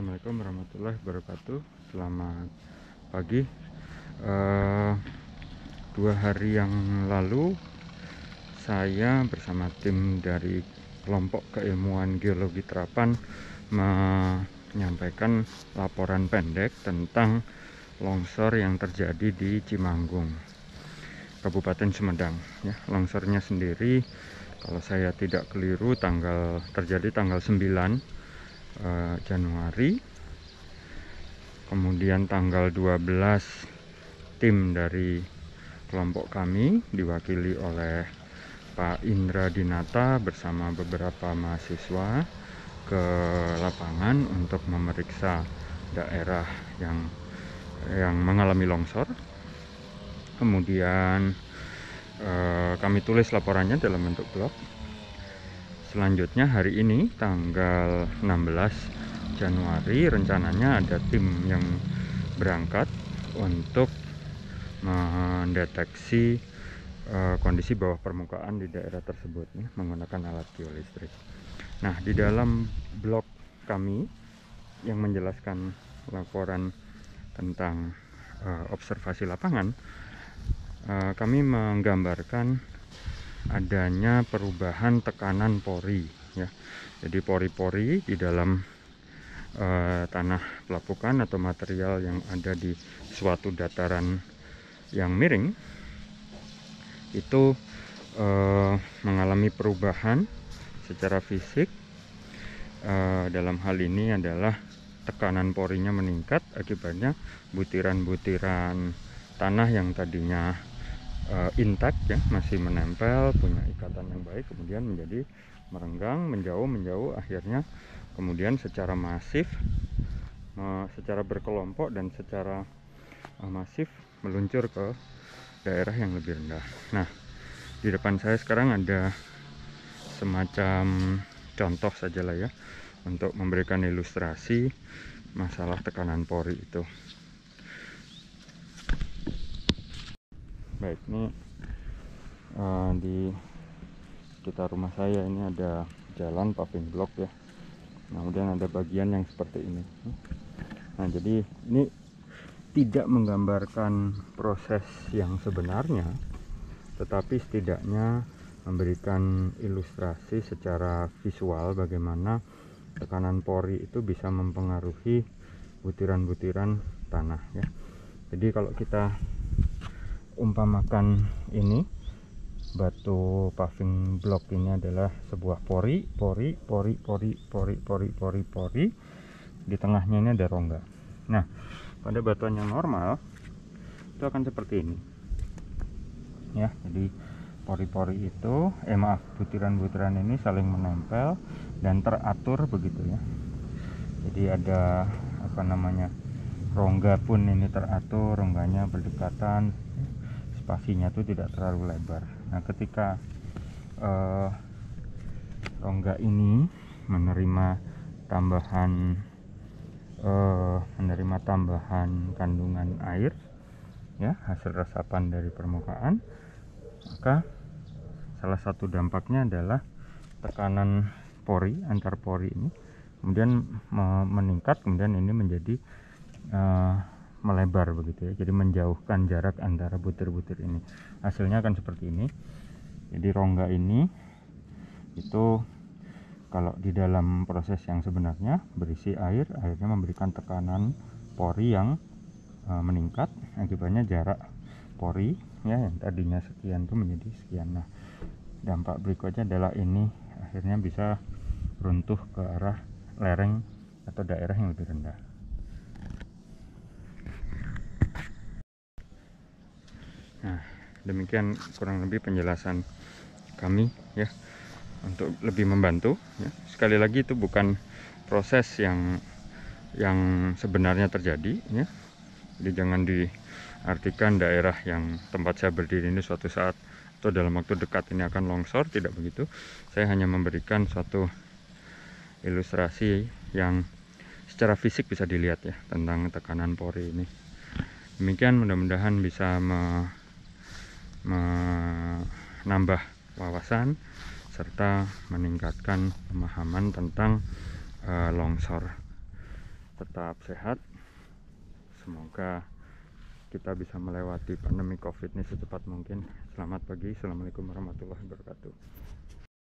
Assalamualaikum warahmatullahi wabarakatuh Selamat pagi uh, Dua hari yang lalu Saya bersama tim dari kelompok keilmuan geologi terapan Menyampaikan laporan pendek tentang longsor yang terjadi di Cimanggung Kabupaten Sumedang ya, Longsornya sendiri kalau saya tidak keliru tanggal terjadi tanggal 9 Eh, Januari kemudian tanggal 12 tim dari kelompok kami diwakili oleh Pak Indra Dinata bersama beberapa mahasiswa ke lapangan untuk memeriksa daerah yang yang mengalami longsor kemudian eh, kami tulis laporannya dalam bentuk blog selanjutnya hari ini tanggal 16 Januari rencananya ada tim yang berangkat untuk mendeteksi uh, kondisi bawah permukaan di daerah tersebut nih, ya, menggunakan alat geolistrik. Nah di dalam blog kami yang menjelaskan laporan tentang uh, observasi lapangan, uh, kami menggambarkan adanya perubahan tekanan pori ya. Jadi pori-pori di dalam e, tanah pelapukan atau material yang ada di suatu dataran yang miring itu e, mengalami perubahan secara fisik e, dalam hal ini adalah tekanan porinya meningkat akibatnya butiran-butiran tanah yang tadinya uh, intact ya masih menempel punya ikatan yang baik kemudian menjadi merenggang menjauh menjauh akhirnya kemudian secara masif uh, secara berkelompok dan secara uh, masif meluncur ke daerah yang lebih rendah nah di depan saya sekarang ada semacam contoh sajalah ya untuk memberikan ilustrasi masalah tekanan pori itu baik ini uh, di sekitar rumah saya ini ada jalan paving block ya kemudian ada bagian yang seperti ini nah jadi ini tidak menggambarkan proses yang sebenarnya tetapi setidaknya memberikan ilustrasi secara visual bagaimana tekanan pori itu bisa mempengaruhi butiran-butiran tanah ya jadi kalau kita umpamakan ini batu paving block ini adalah sebuah pori, pori, pori, pori, pori, pori, pori, pori. Di tengahnya ini ada rongga. Nah, pada batuan yang normal itu akan seperti ini. Ya, jadi pori-pori itu, eh maaf, butiran-butiran ini saling menempel dan teratur begitu ya. Jadi ada apa namanya rongga pun ini teratur, rongganya berdekatan spasinya itu tidak terlalu lebar nah ketika uh, rongga ini menerima tambahan uh, menerima tambahan kandungan air ya hasil resapan dari permukaan maka salah satu dampaknya adalah tekanan pori antar pori ini kemudian meningkat kemudian ini menjadi uh, melebar begitu ya jadi menjauhkan jarak antara butir-butir ini hasilnya akan seperti ini jadi rongga ini itu kalau di dalam proses yang sebenarnya berisi air akhirnya memberikan tekanan pori yang e, meningkat akibatnya jarak pori ya yang tadinya sekian itu menjadi sekian nah dampak berikutnya adalah ini akhirnya bisa runtuh ke arah lereng atau daerah yang lebih rendah Nah, demikian kurang lebih penjelasan kami ya untuk lebih membantu ya. Sekali lagi itu bukan proses yang yang sebenarnya terjadi ya. Jadi jangan diartikan daerah yang tempat saya berdiri ini suatu saat atau dalam waktu dekat ini akan longsor, tidak begitu. Saya hanya memberikan suatu ilustrasi yang secara fisik bisa dilihat ya tentang tekanan pori ini. Demikian mudah-mudahan bisa me menambah wawasan serta meningkatkan pemahaman tentang uh, longsor. Tetap sehat. Semoga kita bisa melewati pandemi Covid ini secepat mungkin. Selamat pagi. Assalamualaikum warahmatullahi wabarakatuh.